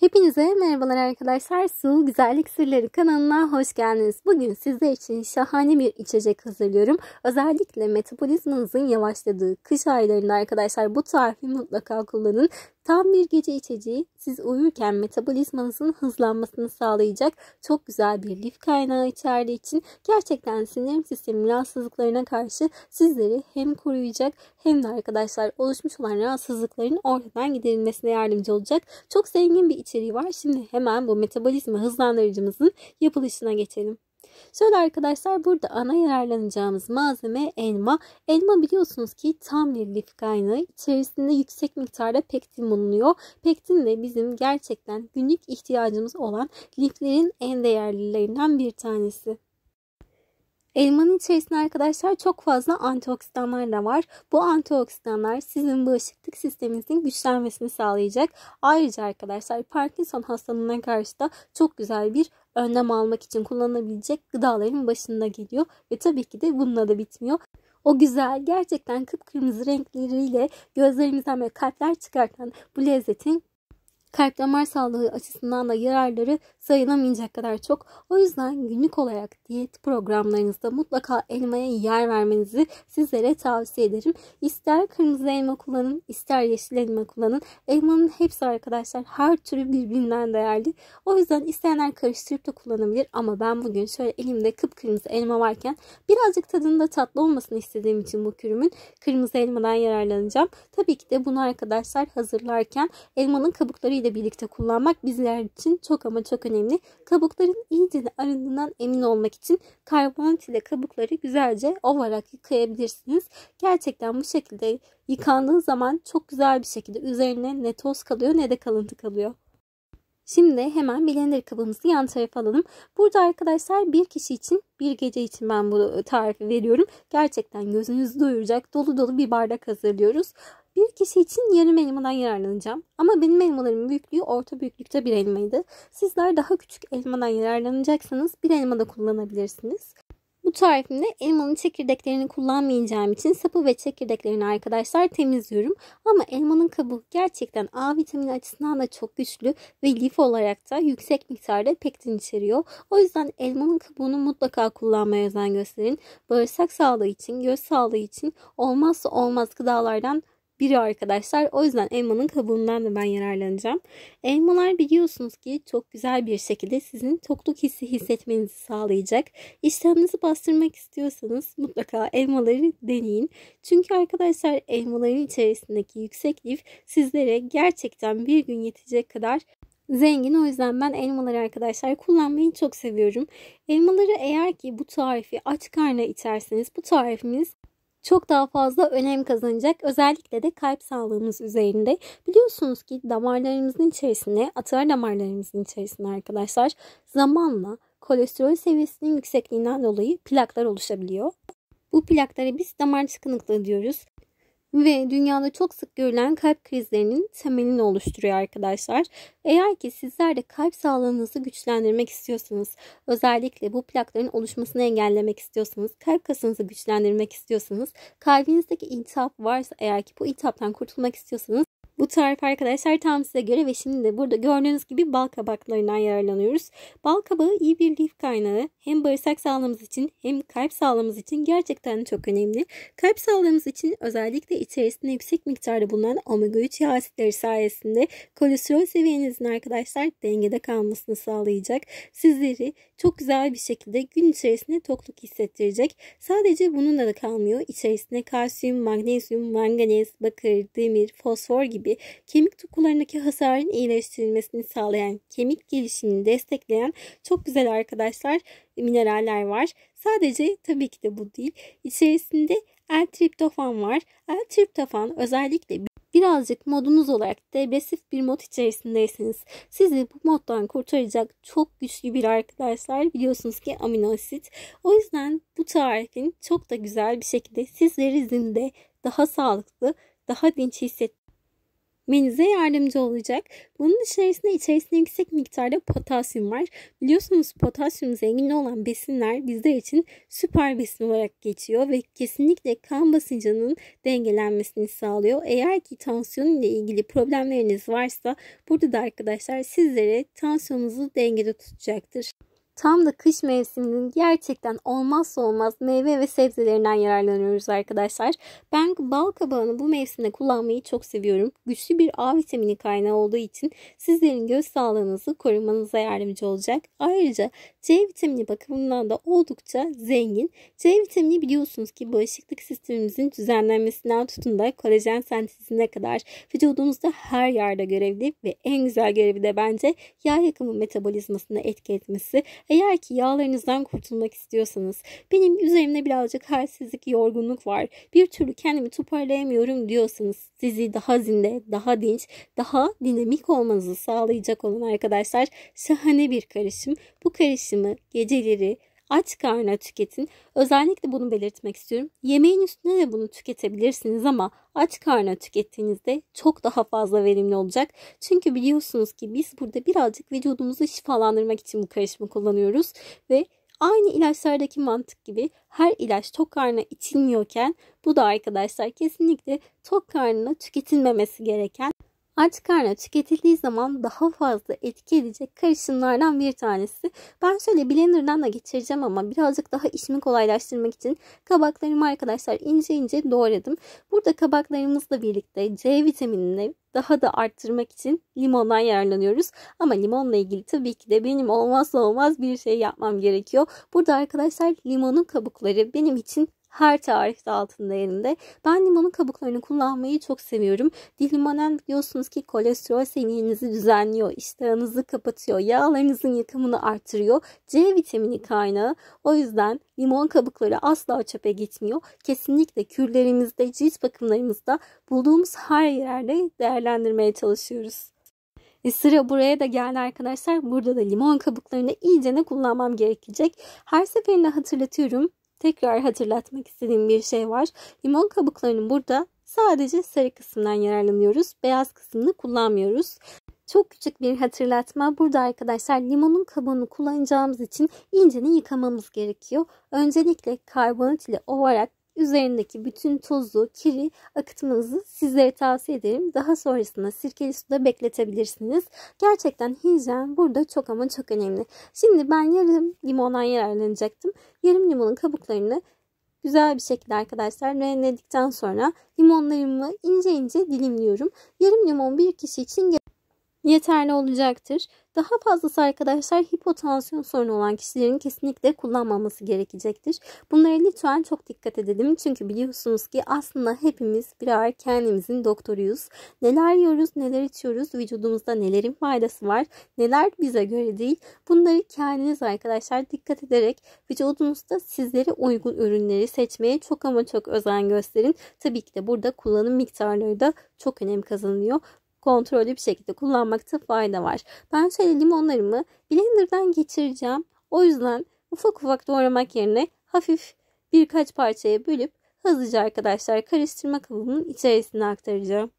Hepinize merhabalar arkadaşlar. Su Güzellik Sırları kanalına hoş geldiniz. Bugün sizler için şahane bir içecek hazırlıyorum. Özellikle metabolizmanızın yavaşladığı kış aylarında arkadaşlar bu tarifi mutlaka kullanın. Tam bir gece içeceği siz uyurken metabolizmanızın hızlanmasını sağlayacak çok güzel bir lif kaynağı içerdiği için gerçekten sindirim sistemi rahatsızlıklarına karşı sizleri hem koruyacak hem de arkadaşlar oluşmuş olan rahatsızlıkların ortadan giderilmesine yardımcı olacak. Çok zengin bir içeriği var. Şimdi hemen bu metabolizma hızlandırıcımızın yapılışına geçelim. Şöyle arkadaşlar burada ana yararlanacağımız malzeme elma. Elma biliyorsunuz ki tam bir kaynağı. İçerisinde yüksek miktarda pektin bulunuyor. Pektin de bizim gerçekten günlük ihtiyacımız olan liflerin en değerlilerinden bir tanesi. Elmanın içerisinde arkadaşlar çok fazla antioksidanlar da var. Bu antioksidanlar sizin bağışıklık sisteminizin güçlenmesini sağlayacak. Ayrıca arkadaşlar Parkinson hastalığına karşı da çok güzel bir önlem almak için kullanılabilecek gıdaların başında geliyor. Ve tabii ki de bununla da bitmiyor. O güzel gerçekten kıpkırmızı renkleriyle gözlerimizden ve kalpler çıkartan bu lezzetin kalp damar sağlığı açısından da yararları sayılamayacak kadar çok. O yüzden günlük olarak diyet programlarınızda mutlaka elmaya yer vermenizi sizlere tavsiye ederim. İster kırmızı elma kullanın, ister yeşil elma kullanın. Elmanın hepsi arkadaşlar her türü birbirinden değerli. O yüzden isteyenler karıştırıp da kullanabilir ama ben bugün şöyle elimde kıpkırmızı elma varken birazcık tadında tatlı olmasını istediğim için bu kürümün kırmızı elmadan yararlanacağım. Tabii ki de bunu arkadaşlar hazırlarken elmanın kabuklarıyla birlikte kullanmak bizler için çok ama çok önemli önemli. Kabukların iyice arındığından emin olmak için karbonat ile kabukları güzelce ovarak yıkayabilirsiniz. Gerçekten bu şekilde yıkandığı zaman çok güzel bir şekilde üzerine ne toz kalıyor ne de kalıntı kalıyor. Şimdi hemen blender kabımızı yan tarafa alalım. Burada arkadaşlar bir kişi için bir gece için ben bu tarifi veriyorum. Gerçekten gözünüzü doyuracak dolu dolu bir bardak hazırlıyoruz. Bir kişi için yarım elmadan yararlanacağım. Ama benim elmalarım büyüklüğü orta büyüklükte bir elmaydı. Sizler daha küçük elmadan yararlanacaksanız bir elma da kullanabilirsiniz. Bu tarifimde elmanın çekirdeklerini kullanmayacağım için sapı ve çekirdeklerini arkadaşlar temizliyorum. Ama elmanın kabuğu gerçekten A vitamini açısından da çok güçlü ve lif olarak da yüksek miktarda pektin içeriyor. O yüzden elmanın kabuğunu mutlaka kullanmaya özen gösterin. Bağırsak sağlığı için, göz sağlığı için olmazsa olmaz gıdalardan biri arkadaşlar. O yüzden elmanın kabuğundan da ben yararlanacağım. Elmalar biliyorsunuz ki çok güzel bir şekilde sizin tokluk hissi hissetmenizi sağlayacak. İştahınızı bastırmak istiyorsanız mutlaka elmaları deneyin. Çünkü arkadaşlar elmaların içerisindeki yüksek lif sizlere gerçekten bir gün yetecek kadar zengin. O yüzden ben elmaları arkadaşlar kullanmayı çok seviyorum. Elmaları eğer ki bu tarifi aç karnına içerseniz bu tarifimiz çok daha fazla önem kazanacak. Özellikle de kalp sağlığımız üzerinde. Biliyorsunuz ki damarlarımızın içerisinde, atar damarlarımızın içerisinde arkadaşlar zamanla kolesterol seviyesinin yüksekliğinden dolayı plaklar oluşabiliyor. Bu plaklara biz damar tıkanıklığı diyoruz ve dünyada çok sık görülen kalp krizlerinin temelini oluşturuyor arkadaşlar. Eğer ki sizler de kalp sağlığınızı güçlendirmek istiyorsanız, özellikle bu plakların oluşmasını engellemek istiyorsanız, kalp kasınızı güçlendirmek istiyorsanız, kalbinizdeki iltihap varsa eğer ki bu iltihaptan kurtulmak istiyorsanız bu tarif arkadaşlar tam size göre ve şimdi de burada gördüğünüz gibi bal kabaklarından yararlanıyoruz. Bal kabağı iyi bir lif kaynağı. Hem bağırsak sağlığımız için hem kalp sağlığımız için gerçekten çok önemli. Kalp sağlığımız için özellikle içerisinde yüksek miktarda bulunan omega 3 yağ asitleri sayesinde kolesterol seviyenizin arkadaşlar dengede kalmasını sağlayacak. Sizleri çok güzel bir şekilde gün içerisinde tokluk hissettirecek. Sadece bununla da kalmıyor. İçerisinde kalsiyum, magnezyum, manganez, bakır, demir, fosfor gibi gibi kemik dokularındaki hasarın iyileştirilmesini sağlayan, kemik gelişimini destekleyen çok güzel arkadaşlar e, mineraller var. Sadece tabii ki de bu değil. İçerisinde L-triptofan var. L-triptofan özellikle birazcık modunuz olarak depresif bir mod içerisindeyseniz sizi bu moddan kurtaracak çok güçlü bir arkadaşlar biliyorsunuz ki amino asit. O yüzden bu tarifin çok da güzel bir şekilde sizleri zinde daha sağlıklı, daha dinç hissettiğiniz menüze yardımcı olacak. Bunun içerisinde içerisinde yüksek miktarda potasyum var. Biliyorsunuz potasyum zengin olan besinler bizde için süper besin olarak geçiyor ve kesinlikle kan basıncının dengelenmesini sağlıyor. Eğer ki tansiyon ile ilgili problemleriniz varsa burada da arkadaşlar sizlere tansiyonunuzu dengede tutacaktır. Tam da kış mevsiminin gerçekten olmazsa olmaz meyve ve sebzelerinden yararlanıyoruz arkadaşlar. Ben bal kabağını bu mevsimde kullanmayı çok seviyorum. Güçlü bir A vitamini kaynağı olduğu için sizlerin göz sağlığınızı korumanıza yardımcı olacak. Ayrıca C vitamini bakımından da oldukça zengin. C vitamini biliyorsunuz ki bağışıklık sistemimizin düzenlenmesinden tutun da kolajen sentezine kadar vücudumuzda her yerde görevli ve en güzel görevi de bence yağ yakımı metabolizmasına etki etmesi eğer ki yağlarınızdan kurtulmak istiyorsanız benim üzerimde birazcık halsizlik, yorgunluk var. Bir türlü kendimi toparlayamıyorum diyorsanız sizi daha zinde, daha dinç, daha dinamik olmanızı sağlayacak olan arkadaşlar şahane bir karışım. Bu karışımı geceleri Aç karnına tüketin. Özellikle bunu belirtmek istiyorum. Yemeğin üstüne de bunu tüketebilirsiniz ama aç karnına tükettiğinizde çok daha fazla verimli olacak. Çünkü biliyorsunuz ki biz burada birazcık vücudumuzu şifalandırmak için bu karışımı kullanıyoruz ve Aynı ilaçlardaki mantık gibi her ilaç tok karnına içilmiyorken bu da arkadaşlar kesinlikle tok karnına tüketilmemesi gereken Aç karnına tüketildiği zaman daha fazla etki edecek karışımlardan bir tanesi. Ben şöyle blenderdan da geçireceğim ama birazcık daha işimi kolaylaştırmak için kabaklarımı arkadaşlar ince ince doğradım. Burada kabaklarımızla birlikte C vitaminini daha da arttırmak için limondan yararlanıyoruz. Ama limonla ilgili tabii ki de benim olmazsa olmaz bir şey yapmam gerekiyor. Burada arkadaşlar limonun kabukları benim için her tarihte altında yerinde. Ben limonun kabuklarını kullanmayı çok seviyorum. Dilmanen biliyorsunuz ki kolesterol seviyenizi düzenliyor, iştahınızı kapatıyor, yağlarınızın yıkımını artırıyor. C vitamini kaynağı. O yüzden limon kabukları asla çöpe gitmiyor. Kesinlikle kürlerimizde, cilt bakımlarımızda bulduğumuz her yerde değerlendirmeye çalışıyoruz. E sıra buraya da geldi arkadaşlar. Burada da limon kabuklarını iyice ne kullanmam gerekecek. Her seferinde hatırlatıyorum. Tekrar hatırlatmak istediğim bir şey var. Limon kabuklarının burada sadece sarı kısmından yararlanıyoruz. Beyaz kısmını kullanmıyoruz. Çok küçük bir hatırlatma. Burada arkadaşlar limonun kabuğunu kullanacağımız için inceni yıkamamız gerekiyor. Öncelikle karbonat ile ovarak üzerindeki bütün tozu, kiri akıtmanızı sizlere tavsiye ederim. Daha sonrasında sirkeli suda bekletebilirsiniz. Gerçekten hijyen burada çok ama çok önemli. Şimdi ben yarım limondan yararlanacaktım. Yarım limonun kabuklarını güzel bir şekilde arkadaşlar rendeledikten sonra limonlarımı ince ince dilimliyorum. Yarım limon bir kişi için yeterli olacaktır. Daha fazlası arkadaşlar hipotansiyon sorunu olan kişilerin kesinlikle kullanmaması gerekecektir. Bunlara lütfen çok dikkat edelim. Çünkü biliyorsunuz ki aslında hepimiz birer kendimizin doktoruyuz. Neler yiyoruz, neler içiyoruz, vücudumuzda nelerin faydası var, neler bize göre değil. Bunları kendiniz arkadaşlar dikkat ederek vücudunuzda sizlere uygun ürünleri seçmeye çok ama çok özen gösterin. Tabii ki de burada kullanım miktarları da çok önem kazanıyor kontrollü bir şekilde kullanmakta fayda var. Ben şöyle limonlarımı blenderdan geçireceğim. O yüzden ufak ufak doğramak yerine hafif birkaç parçaya bölüp hızlıca arkadaşlar karıştırma kabının içerisine aktaracağım.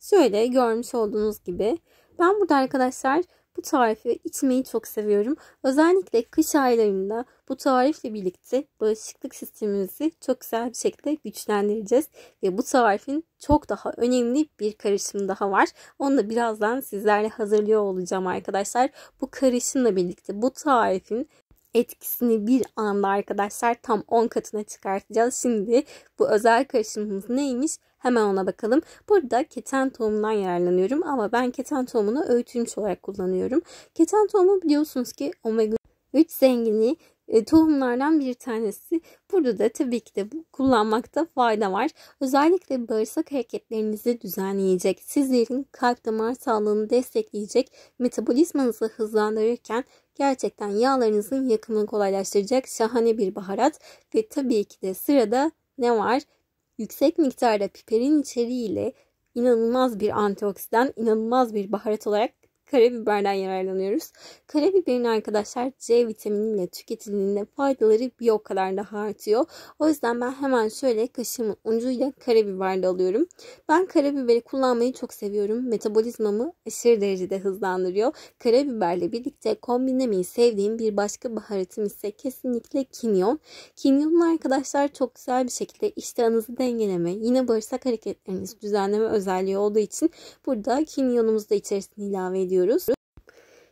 Şöyle görmüş olduğunuz gibi ben burada arkadaşlar bu tarifi içmeyi çok seviyorum. Özellikle kış aylarında bu tarifle birlikte bağışıklık sistemimizi çok güzel bir şekilde güçlendireceğiz. Ve bu tarifin çok daha önemli bir karışım daha var. Onu da birazdan sizlerle hazırlıyor olacağım arkadaşlar. Bu karışımla birlikte bu tarifin etkisini bir anda arkadaşlar tam 10 katına çıkartacağız. Şimdi bu özel karışımımız neymiş? Hemen ona bakalım. Burada keten tohumundan yararlanıyorum ama ben keten tohumunu öğütülmüş olarak kullanıyorum. Keten tohumu biliyorsunuz ki omega 3 zengini e, tohumlardan bir tanesi. Burada da tabii ki de bu kullanmakta fayda var. Özellikle bağırsak hareketlerinizi düzenleyecek, sizlerin kalp damar sağlığını destekleyecek, metabolizmanızı hızlandırırken gerçekten yağlarınızın yakımını kolaylaştıracak şahane bir baharat ve tabii ki de sırada ne var? Yüksek miktarda piperin içeriğiyle inanılmaz bir antioksidan, inanılmaz bir baharat olarak karabiberden yararlanıyoruz. Karabiberin arkadaşlar C vitaminiyle tüketildiğinde faydaları bir o kadar daha artıyor. O yüzden ben hemen şöyle kaşığımın ucuyla karabiber de alıyorum. Ben karabiberi kullanmayı çok seviyorum. Metabolizmamı aşırı derecede hızlandırıyor. Karabiberle birlikte kombinlemeyi sevdiğim bir başka baharatım ise kesinlikle kimyon. Kimyonun arkadaşlar çok güzel bir şekilde iştahınızı dengeleme, yine bağırsak hareketlerinizi düzenleme özelliği olduğu için burada kimyonumuzu da içerisine ilave ediyorum ediyoruz.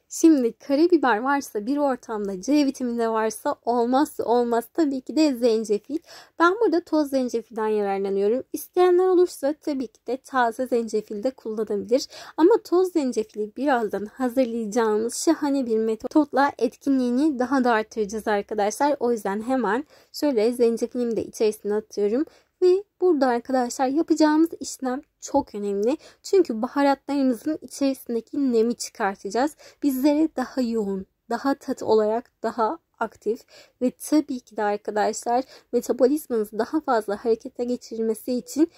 Şimdi karabiber varsa bir ortamda C vitamini varsa olmazsa olmaz tabii ki de zencefil. Ben burada toz zencefilden yararlanıyorum. İsteyenler olursa tabii ki de taze zencefil de kullanabilir. Ama toz zencefili birazdan hazırlayacağımız şahane bir metotla etkinliğini daha da artıracağız arkadaşlar. O yüzden hemen şöyle zencefilimi de içerisine atıyorum. Ve burada arkadaşlar yapacağımız işlem çok önemli. Çünkü baharatlarımızın içerisindeki nemi çıkartacağız. Bizlere daha yoğun, daha tat olarak daha aktif ve tabii ki de arkadaşlar metabolizmanız daha fazla harekete geçirilmesi için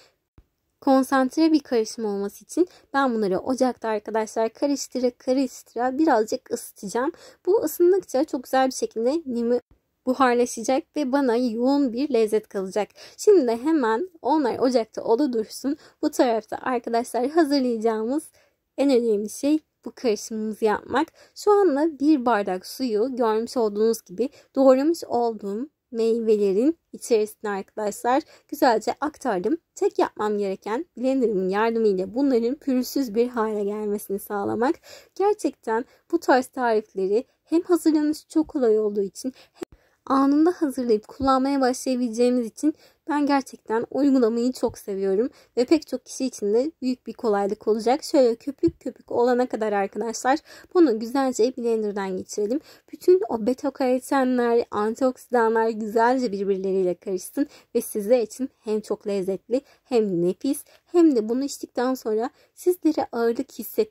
konsantre bir karışım olması için ben bunları ocakta arkadaşlar karıştıra karıştıra birazcık ısıtacağım. Bu ısındıkça çok güzel bir şekilde nemi buharlaşacak ve bana yoğun bir lezzet kalacak. Şimdi de hemen onlar ocakta oda dursun. Bu tarafta arkadaşlar hazırlayacağımız en önemli şey bu karışımımızı yapmak. Şu anda bir bardak suyu görmüş olduğunuz gibi doğramış olduğum meyvelerin içerisine arkadaşlar güzelce aktardım. Tek yapmam gereken blenderımın yardımıyla bunların pürüzsüz bir hale gelmesini sağlamak. Gerçekten bu tarz tarifleri hem hazırlanışı çok kolay olduğu için hem anında hazırlayıp kullanmaya başlayabileceğimiz için ben gerçekten uygulamayı çok seviyorum ve pek çok kişi için de büyük bir kolaylık olacak. Şöyle köpük köpük olana kadar arkadaşlar bunu güzelce blenderdan geçirelim. Bütün o beta karotenler, antioksidanlar güzelce birbirleriyle karışsın ve size için hem çok lezzetli hem nefis hem de bunu içtikten sonra sizlere ağırlık hissettiğiniz